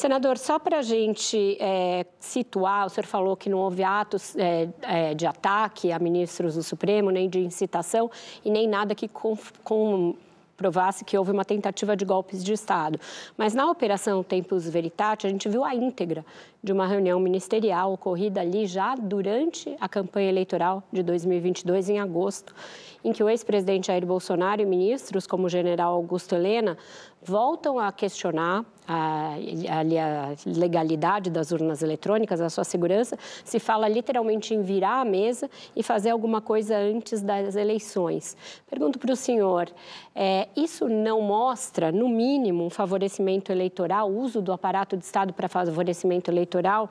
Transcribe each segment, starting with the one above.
Senador, só para a gente é, situar, o senhor falou que não houve atos é, é, de ataque a ministros do Supremo, nem de incitação e nem nada que com, com provasse que houve uma tentativa de golpes de Estado. Mas na operação Tempus Veritate, a gente viu a íntegra de uma reunião ministerial ocorrida ali já durante a campanha eleitoral de 2022, em agosto, em que o ex-presidente Jair Bolsonaro e ministros como o general Augusto Helena voltam a questionar a, a, legalidade das urnas eletrônicas, a sua segurança, se fala literalmente em virar a mesa e fazer alguma coisa antes das eleições. Pergunto para o senhor: é, isso não mostra, no mínimo, um favorecimento eleitoral, o uso do aparato de Estado para favorecimento eleitoral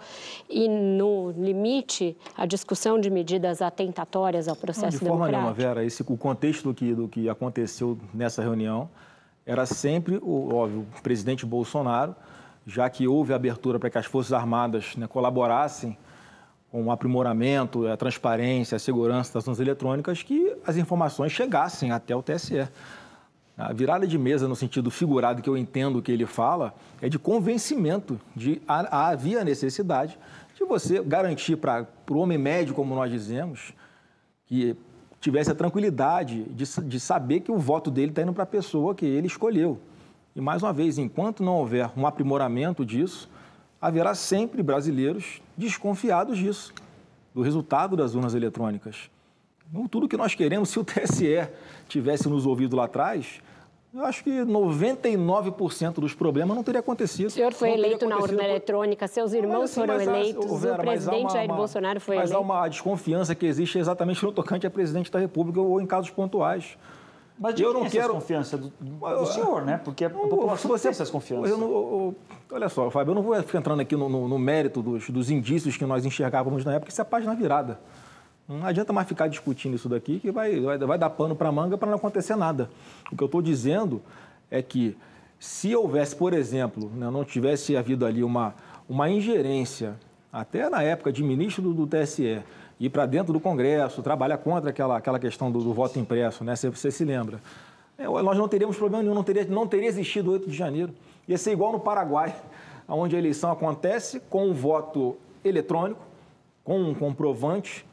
e, no limite, a discussão de medidas atentatórias ao processo não, de forma democrático? Nenhuma, Vera, esse, o contexto do que, do que aconteceu nessa reunião era sempre, o, óbvio, o presidente Bolsonaro, já que houve abertura para que as Forças Armadas né, colaborassem com o aprimoramento, a transparência, a segurança das urnas eletrônicas, que as informações chegassem até o TSE. A virada de mesa, no sentido figurado que eu entendo que ele fala, é de convencimento de a, havia necessidade de você garantir para o homem médio, como nós dizemos, que tivesse a tranquilidade de, de saber que o voto dele está indo para a pessoa que ele escolheu. E, mais uma vez, enquanto não houver um aprimoramento disso, haverá sempre brasileiros desconfiados disso, do resultado das urnas eletrônicas tudo que nós queremos, se o TSE tivesse nos ouvido lá atrás, eu acho que 99% dos problemas não teria acontecido. O senhor foi eleito na urna por... eletrônica, seus irmãos assim, foram eleitos, Vera, o presidente uma, Jair uma, Bolsonaro foi mas eleito. Mas há uma desconfiança que existe exatamente no tocante a presidente da República ou em casos pontuais. Mas de eu não é quero confiança do, do, senhor, né? Porque a não, população você, tem essas confianças. Não, eu, olha só, Fábio, eu não vou ficar entrando aqui no, no, no mérito dos, dos indícios que nós enxergávamos na época, isso é a página virada. Não adianta mais ficar discutindo isso daqui, que vai, vai, vai dar pano para manga para não acontecer nada. O que eu estou dizendo é que se houvesse, por exemplo, né, não tivesse havido ali uma, uma ingerência, até na época de ministro do, do TSE, ir para dentro do Congresso, trabalhar contra aquela, aquela questão do, do voto impresso, né? Você, você se lembra. É, nós não teríamos problema nenhum, não teria, não teria existido 8 de janeiro. Ia ser igual no Paraguai, onde a eleição acontece com o voto eletrônico, com um comprovante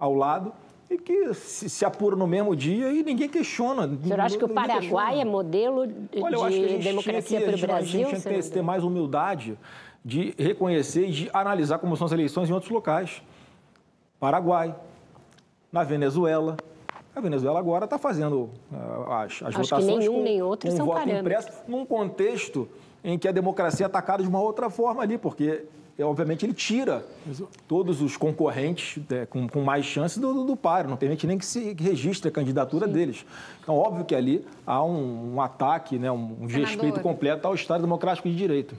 ao lado e que se, se apuram no mesmo dia e ninguém questiona. O senhor acha que o Paraguai questiona. é modelo de Olha, eu acho que democracia para o Brasil? A gente tem que ter mais humildade de reconhecer e de analisar como são as eleições em outros locais. Paraguai, na Venezuela, a Venezuela agora está fazendo uh, as, as Acho votações. Que nenhum com, nem outro é um são voto impresso, num contexto em que a democracia é atacada de uma outra forma ali, porque é, obviamente ele tira todos os concorrentes né, com, com, mais chances do, do, do não permite nem que se registre a candidatura Sim. deles. Então, óbvio que ali há um, um ataque, né, um desrespeito completo ao Estado Democrático de Direito. Mas...